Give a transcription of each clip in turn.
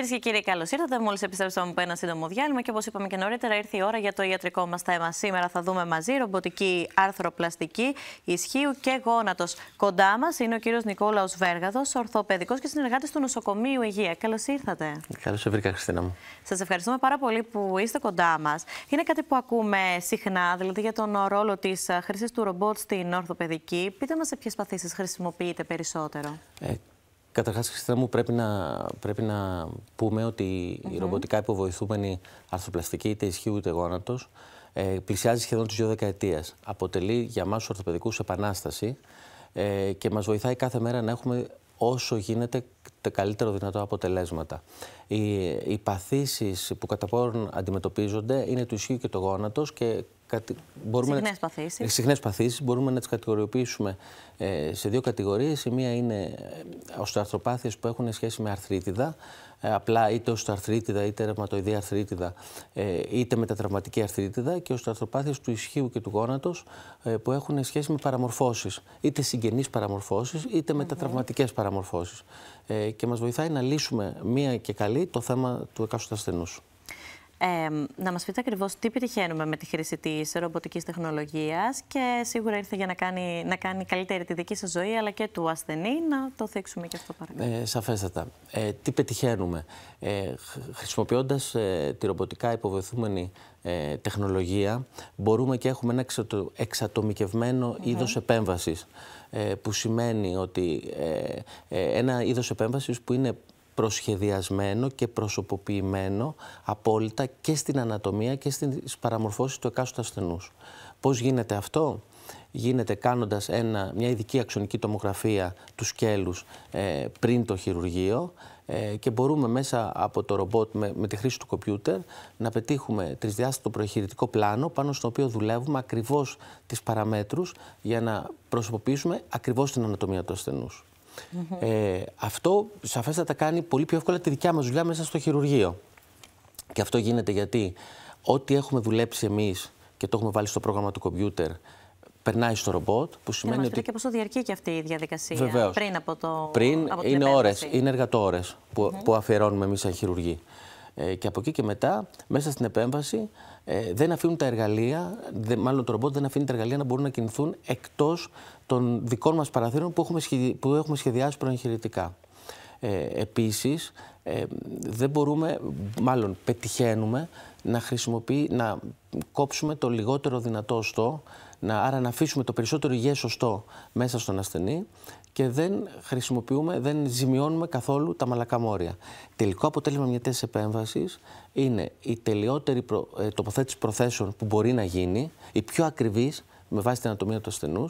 Κυρίες και κύριοι, καλώς ήρθατε. Μόλις επιστρέψαμε από ένα σύντομο διάλειμμα και όπως είπαμε και νωρίτερα, ήρθε η ώρα για το ιατρικό μας θέμα. Σήμερα θα δούμε μαζί ρομποτική άρθροπλαστική ισχύου και γόνατος. Κοντά μας είναι ο κύριος Νικόλαος Βέργαδος, ορθοπαιδικός και συνεργάτης του Νοσοκομείου Υγεία. Καλώς ήρθατε. Καλώς ήρθατε, Χριστίνα μου. Σας ευχαριστούμε πάρα πολύ που είστε κοντά μας. Είναι κάτι που ακούμε συχνά, δηλαδή για τον ρόλο της ε, χρήση του ρομπότ στην ορθοπαιδική. Πείτε μας σε ποιες παθήσεις χρησιμοποιείτε περισσότερο. Ε, Καταρχάς, Χριστίνα μου, πρέπει να, πρέπει να πούμε ότι η ρομποτικά υποβοηθούμενη αρθροπλαστική, είτε ισχύει είτε γόνατος, ε, πλησιάζει σχεδόν τι δύο δεκαετίες. Αποτελεί για εμά τους ορθοπαιδικούς επανάσταση ε, και μας βοηθάει κάθε μέρα να έχουμε όσο γίνεται τα καλύτερο δυνατό αποτελέσματα. Οι, οι παθήσεις που κατά πόρον αντιμετωπίζονται είναι του ισχύου και του γόνατος. και Κατη... Μπορούμε συχνές παθήσεις. Ε, συχνές παθήσεις. Μπορούμε να τις κατηγοριοποιήσουμε ε, σε δύο κατηγορίες. Η μία είναι ε, οστοαρθροπάθειες που έχουν σχέση με αρθρίτιδα. απλά είτε οστοαρθρίτιδα, είτε ρευματοειδή αρθρίτιδα, είτε μετατραυματική αρθρίτιδα και οστοαρθροπάθειες του ισχύου και του γόνατος που έχουν σχέση με παραμορφώσεις. Είτε συγγενείς παραμορφώσεις, είτε μετατραυματικές παραμορφώσεις. Και μας βοηθάει να λύσουμε μία και καλή το θέμα του εκάστοτε να μας πείτε ακριβώς τι πετυχαίνουμε με τη χρήση της ρομποτικής τεχνολογίας και σίγουρα ήρθε για να κάνει, να κάνει καλύτερη τη δική σας ζωή αλλά και του ασθενή να το θέξουμε και αυτό παρακαλώ. Ε, σαφέστατα. Ε, τι πετυχαίνουμε. Ε, χρησιμοποιώντας ε, τη ρομποτικά υποβεθούμενη ε, τεχνολογία μπορούμε και έχουμε ένα εξατο, εξατομικευμένο mm-hmm. είδος επέμβασης ε, που σημαίνει ότι ένα είδος επέμβασης που είναι προσχεδιασμένο και προσωποποιημένο απόλυτα και στην ανατομία και στις παραμορφώσεις του εκάστοτε ασθενούς. Πώς γίνεται αυτό? Γίνεται κάνοντας ένα, μια ειδική αξονική τομογραφία του σκέλους ε, πριν το χειρουργείο ε, και μπορούμε μέσα από το ρομπότ με, τη χρήση του κομπιούτερ να πετύχουμε τρισδιάστατο προχειρητικό πλάνο πάνω στο οποίο δουλεύουμε ακριβώς τις παραμέτρους για να προσωποποιήσουμε ακριβώς την ανατομία του ασθενούς. Mm-hmm. Ε, αυτό σαφέστατα κάνει πολύ πιο εύκολα τη δικιά μας δουλειά μέσα στο χειρουργείο. Και αυτό γίνεται γιατί ό,τι έχουμε δουλέψει εμείς και το έχουμε βάλει στο πρόγραμμα του κομπιούτερ περνάει στο ρομπότ. Που σημαίνει μας ότι. και πόσο διαρκεί και αυτή η διαδικασία πριν από το. Πριν την είναι ώρες, είναι εργατόρες που, mm που αφιερώνουμε εμείς σαν χειρουργοί. Ε, και από εκεί και μετά, μέσα στην επέμβαση, ε, δεν αφήνουν τα εργαλεία, μάλλον το ρομπότ δεν αφήνει τα εργαλεία να μπορούν να κινηθούν εκτός των δικών μας παραθύρων που έχουμε, που έχουμε σχεδιάσει προεγχειρητικά. Ε, επίσης, ε, δεν μπορούμε, μάλλον πετυχαίνουμε, να, χρησιμοποιεί, να κόψουμε το λιγότερο δυνατό στο να, άρα να αφήσουμε το περισσότερο υγιές σωστό μέσα στον ασθενή και δεν χρησιμοποιούμε, δεν ζημιώνουμε καθόλου τα μαλακά μόρια. Τελικό αποτέλεσμα μιας τέτοιας επέμβασης είναι η τελειότερη ε, τοποθέτηση προθέσεων που μπορεί να γίνει, η πιο ακριβής με βάση την ανατομία του ασθενούς.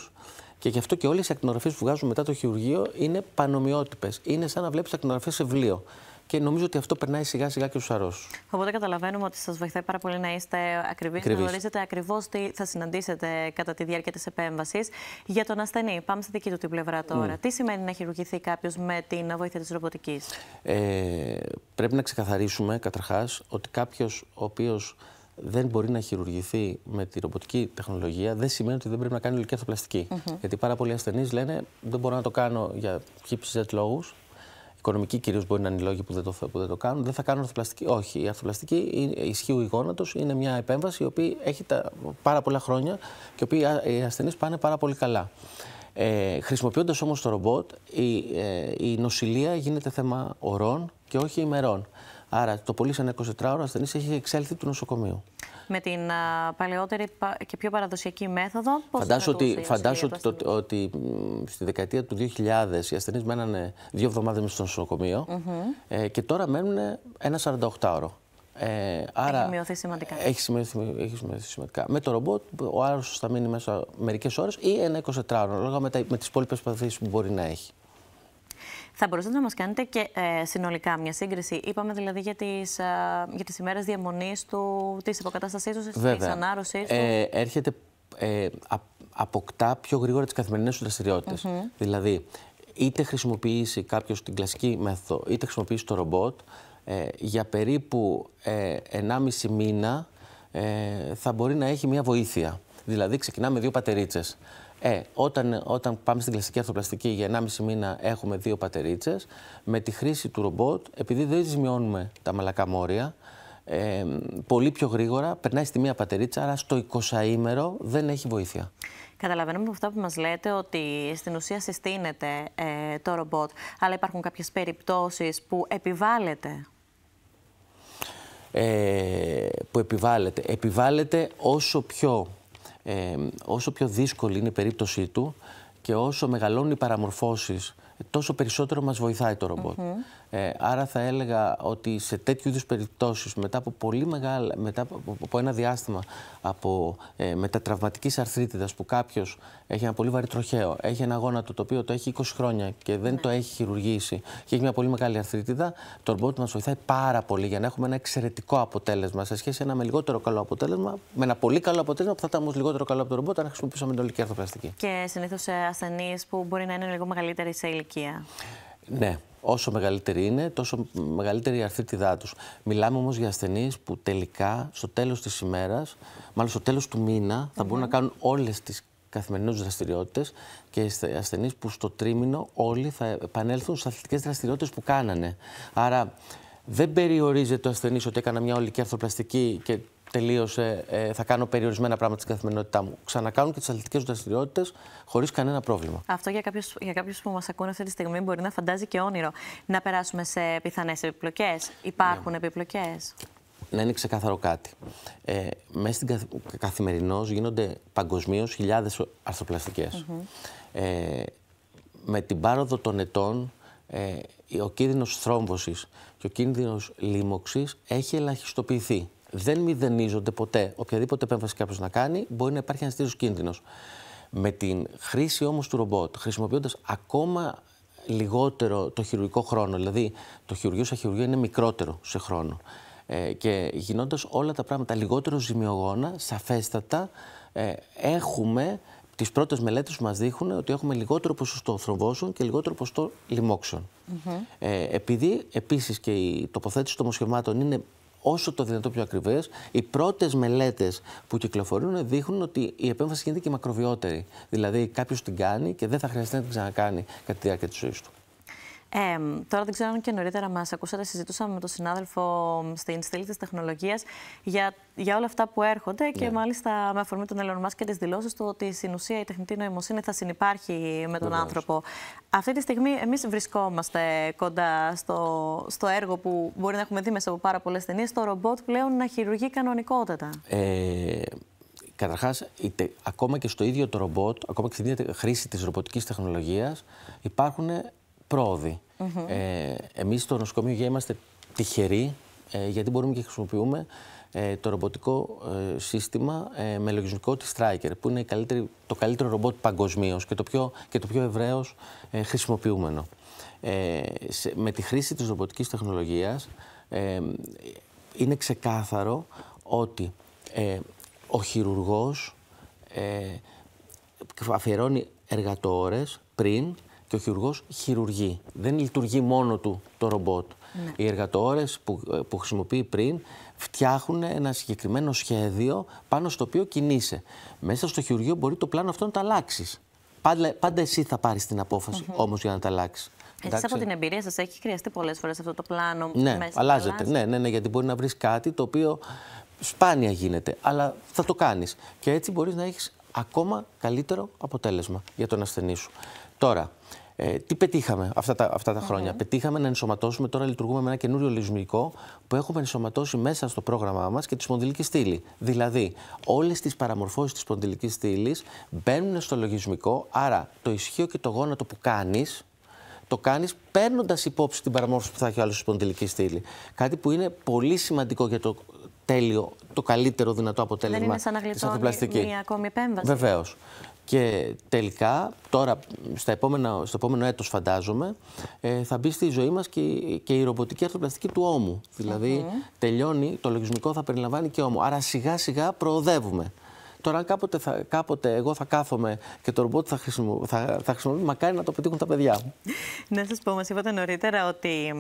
Και γι' αυτό και όλες οι ακτινογραφίες που βγάζουμε μετά το χειρουργείο είναι πανομοιότυπες. Είναι σαν να βλέπεις ακτινογραφίε σε βιβλίο και νομίζω ότι αυτό περνάει σιγά σιγά και στους αρρώστου. Οπότε καταλαβαίνουμε ότι σας βοηθάει πάρα πολύ να είστε ακριβείς, να γνωρίζετε ακριβώς τι θα συναντήσετε κατά τη διάρκεια της επέμβασης. Για τον ασθενή, πάμε στη δική του την πλευρά τώρα. Ναι. Τι σημαίνει να χειρουργηθεί κάποιος με την βοήθεια της ρομποτικής, ε, Πρέπει να ξεκαθαρίσουμε καταρχάς ότι κάποιος ο οποίος δεν μπορεί να χειρουργηθεί με τη ρομποτική τεχνολογία, δεν σημαίνει ότι δεν πρέπει να κάνει ολική αυτοπλαστική. Mm Γιατί πάρα πολλοί ασθενείς λένε δεν μπορώ να το κάνω για χύψης λόγους, οικονομικοί κυρίως μπορεί να είναι οι λόγοι που δεν το, που δεν το κάνουν. Δεν θα κάνουν αρθροπλαστική. Όχι, η αρθροπλαστική ισχύου η γόνατος, είναι μια επέμβαση η οποία έχει τα, πάρα πολλά χρόνια και οποία οι ασθενείς πάνε πάρα πολύ καλά. Ε, Χρησιμοποιώντας όμως το ρομπότ, η, ε, η νοσηλεία γίνεται θέμα ωρών και όχι ημερών. Άρα το πολύ σαν 24ωρο ασθενής έχει εξέλθει του νοσοκομείου. Με την παλαιότερη και πιο παραδοσιακή μέθοδο, φαντάσου ότι, φαντάσου ότι, ότι στη δεκαετία του 2000 οι ασθενείς μένανε δύο εβδομάδες στο νοσοκομείο ε, και τώρα μένουν ένα 48ωρο. Ε, άρα έχει μειωθεί σημαντικά. Έχει σημειωθεί, σημαντικά. Με το ρομπότ, ο άρρωστος θα μείνει μέσα μερικές ώρες ή ένα 24ωρο, ανάλογα με, με τις υπόλοιπες παθήσεις που μπορεί να έχει. Θα μπορούσατε να μας κάνετε και ε, συνολικά μια σύγκριση. Είπαμε δηλαδή για τις τις ε, ημέρες διαμονής του, της αποκατάστασής του, της ανάρρωσής του. Ε, έρχεται. Ε, αποκτά πιο γρήγορα τις καθημερινές σου δραστηριότητε. Δηλαδή, είτε χρησιμοποιήσει κάποιος την κλασική μέθοδο, είτε χρησιμοποιήσει το ρομπότ, ε, για περίπου ε, 1,5 μήνα ε, θα μπορεί να έχει μια βοήθεια. Δηλαδή, ξεκινάμε δύο πατερίτσες. Ε, όταν, όταν πάμε στην κλασική αυτοπλαστική για 1,5 μήνα έχουμε δύο πατερίτσες, με τη χρήση του ρομπότ, επειδή δεν ζημιώνουμε τα μαλακά μόρια, ε, πολύ πιο γρήγορα περνάει στη μία πατερίτσα, άρα στο 20 ημερο δεν έχει βοήθεια. Καταλαβαίνουμε από αυτά που μας λέτε ότι στην ουσία συστήνεται ε, το ρομπότ, αλλά υπάρχουν κάποιες περιπτώσεις που επιβάλλεται ε, που επιβάλλεται. Επιβάλλεται όσο πιο ε, όσο πιο δύσκολη είναι η περίπτωσή του και όσο μεγαλώνουν οι παραμορφώσεις τόσο περισσότερο μας βοηθάει το ρομπότ. ε, άρα θα έλεγα ότι σε τέτοιου είδους περιπτώσεις, μετά από, πολύ μεγάλα, μετά από ένα διάστημα από ε, μετατραυματικής αρθρίτιδας που κάποιος έχει ένα πολύ βαρύ τροχαίο, έχει ένα γόνατο το οποίο το έχει 20 χρόνια και δεν ναι. το έχει χειρουργήσει και έχει μια πολύ μεγάλη αρθρίτιδα, το ρομπότ μας βοηθάει πάρα πολύ για να έχουμε ένα εξαιρετικό αποτέλεσμα σε σχέση ένα με λιγότερο καλό αποτέλεσμα, με ένα πολύ καλό αποτέλεσμα που θα ήταν λιγότερο καλό από το ρομπότ αν χρησιμοποιούσαμε την ολική αρθοπλαστική. Και συνήθως ασθενείς που μπορεί να είναι λίγο μεγαλύτερη σε ηλικία ναι. Όσο μεγαλύτερη είναι, τόσο μεγαλύτερη η αρθρίτιδά τους. Μιλάμε όμως για ασθενείς που τελικά στο τέλος της ημέρας, μάλλον στο τέλος του μήνα, θα μπορούν να ναι. κάνουν όλες τις καθημερινές δραστηριότητες και ασθενείς που στο τρίμηνο όλοι θα επανέλθουν στις αθλητικές δραστηριότητες που κάνανε. Άρα δεν περιορίζεται ο ασθενής ότι έκανα μια ολική αρθροπλαστική και τελείωσε, ε, θα κάνω περιορισμένα πράγματα στην καθημερινότητά μου. Ξανακάνουν και τις αθλητικές δραστηριότητες χωρίς κανένα πρόβλημα. Αυτό για κάποιους που μας ακούνε αυτή τη στιγμή μπορεί να φαντάζει και όνειρο. Να περάσουμε σε πιθανές επιπλοκές. Υπάρχουν ναι. επιπλοκές. Να είναι ξεκάθαρο κάτι. Ε, μέσα στην καθ, γίνονται παγκοσμίως χιλιάδες αρθροπλαστικές. ε, με την πάροδο των ετών, ε, ο κίνδυνος θρόμβωσης και ο κίνδυνος λίμωξης έχει ελαχιστοποιηθεί δεν μηδενίζονται ποτέ. Οποιαδήποτε επέμβαση κάποιος να κάνει, μπορεί να υπάρχει ένας τέτοιο κίνδυνος. Με την χρήση όμως του ρομπότ, χρησιμοποιώντας ακόμα λιγότερο το χειρουργικό χρόνο, δηλαδή το χειρουργείο σε χειρουργείο είναι μικρότερο σε χρόνο ε, και γινώντας όλα τα πράγματα λιγότερο ζημιογόνα, σαφέστατα ε, έχουμε. Τις πρώτες μελέτες που μας δείχνουν ότι έχουμε λιγότερο ποσοστό θρομβώσεων και λιγότερο ποσοστό λοιμόξεων. ε, επειδή επίσης και η τοποθέτηση των μοσχευμάτων είναι όσο το δυνατόν πιο ακριβές. Οι πρώτες μελέτες που κυκλοφορούν δείχνουν ότι η επέμβαση γίνεται και μακροβιότερη. Δηλαδή κάποιος την κάνει και δεν θα χρειαστεί να την ξανακάνει κατά τη διάρκεια της ζωής του. Ε, τώρα δεν ξέρω αν και νωρίτερα μας ακούσατε, συζητούσαμε με τον συνάδελφο στην στήλη της τεχνολογίας για, για όλα αυτά που έρχονται και ναι. μάλιστα με αφορμή τον Elon και τις δηλώσεις του ότι στην ουσία η τεχνητή νοημοσύνη θα συνεπάρχει με τον άνθρωπο. Αυτή τη στιγμή εμείς βρισκόμαστε κοντά στο, στο έργο που μπορεί να έχουμε δει μέσα από πάρα πολλές ταινίες, το ρομπότ πλέον να χειρουργεί κανονικότατα. Ε... Καταρχάς, ακόμα και στο ίδιο το ρομπότ, ακόμα και στην χρήση της ρομποτικής τεχνολογίας, υπάρχουν προοδοι mm-hmm. Ε, εμείς στο νοσοκομείο για είμαστε τυχεροί, ε, γιατί μπορούμε και χρησιμοποιούμε ε, το ρομποτικό ε, σύστημα ε, με λογισμικό της Striker, που είναι το καλύτερο ρομπότ παγκοσμίως και το πιο, και το πιο χρησιμοποιούμενο. με τη χρήση της ρομποτικής τεχνολογίας είναι ξεκάθαρο ότι ο χειρουργός αφιερώνει εργατόρες πριν και ο χειρουργός χειρουργεί. Δεν λειτουργεί μόνο του το ρομπότ. Ναι. Οι εργατόρες ε, που, χρησιμοποιεί πριν φτιάχνουν ένα συγκεκριμένο σχέδιο πάνω στο οποίο κινείσαι. Μέσα στο χειρουργείο μπορεί το πλάνο αυτό να το αλλάξεις. Πάντα, πάντα εσύ θα πάρεις την αποφαση mm όμως για να τα αλλάξεις. Εσείς από την εμπειρία σας έχει χρειαστεί πολλές φορές αυτό το πλάνο. Ναι, μέσα αλλάζεται. Ναι, ναι, ναι, γιατί μπορεί να βρεις κάτι το οποίο σπάνια γίνεται, αλλά θα το κάνεις. Και έτσι μπορείς να έχεις ακόμα καλύτερο αποτέλεσμα για τον ασθενή σου. Τώρα, ε, τι πετύχαμε αυτά τα, αυτά τα χρόνια. Πετύχαμε να ενσωματώσουμε, τώρα λειτουργούμε με ένα καινούριο λογισμικό που έχουμε ενσωματώσει μέσα στο πρόγραμμά μας και τη σπονδυλική στήλη. Δηλαδή, όλες τις παραμορφώσεις της σπονδυλικής στήλης μπαίνουν στο λογισμικό, άρα το ισχύο και το γόνατο που κάνεις, το κάνεις παίρνοντας υπόψη την παραμόρφωση που θα έχει ο άλλος στη σπονδυλική στήλη. Κάτι που είναι πολύ σημαντικό για το τέλειο, το καλύτερο δυνατό αποτέλεσμα Δεν είναι σαν να γλιτώνει μια ακόμη επέμβαση. Βεβαίως. Και τελικά, τώρα, στα επόμενα, στο επόμενο έτος φαντάζομαι, ε, θα μπει στη ζωή μας και, και η ρομποτική αρθροπλαστική του ώμου. Δηλαδή, τελειώνει, το λογισμικό θα περιλαμβάνει και ώμου. Άρα σιγά σιγά προοδεύουμε. Τώρα κάποτε, θα, κάποτε εγώ θα κάθομαι και το ρομπότ θα, χρησιμο, θα, θα χρησιμοποιήσω. Μακάρι να το πετύχουν τα παιδιά. μου. να σας πω, μας είπατε νωρίτερα ότι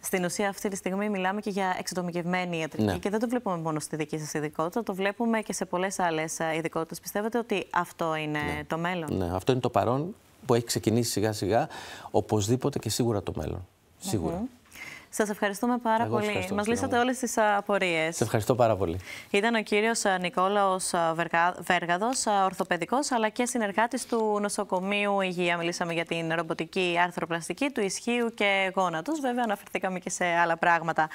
στην ουσία αυτή τη στιγμή μιλάμε και για εξατομικευμένη ιατρική ναι. και δεν το βλέπουμε μόνο στη δική σας ειδικότητα, το βλέπουμε και σε πολλές άλλες ειδικότητες. Πιστεύετε ότι αυτό είναι ναι. το μέλλον. Ναι, αυτό είναι το παρόν που έχει ξεκινήσει σιγά σιγά, οπωσδήποτε και σίγουρα το μέλλον. Σίγουρα. Σας ευχαριστούμε πάρα πολύ. Μα λύσατε όλες τις απορίες. Σε ευχαριστώ πάρα πολύ. Ήταν ο κύριος Νικόλαο Βέργαδο, ορθοπαιδικός αλλά και συνεργάτης του νοσοκομείου Υγεία. Μιλήσαμε για την ρομποτική αρθροπλαστική του ισχύου και γόνατος. Βέβαια, αναφερθήκαμε και σε άλλα πράγματα.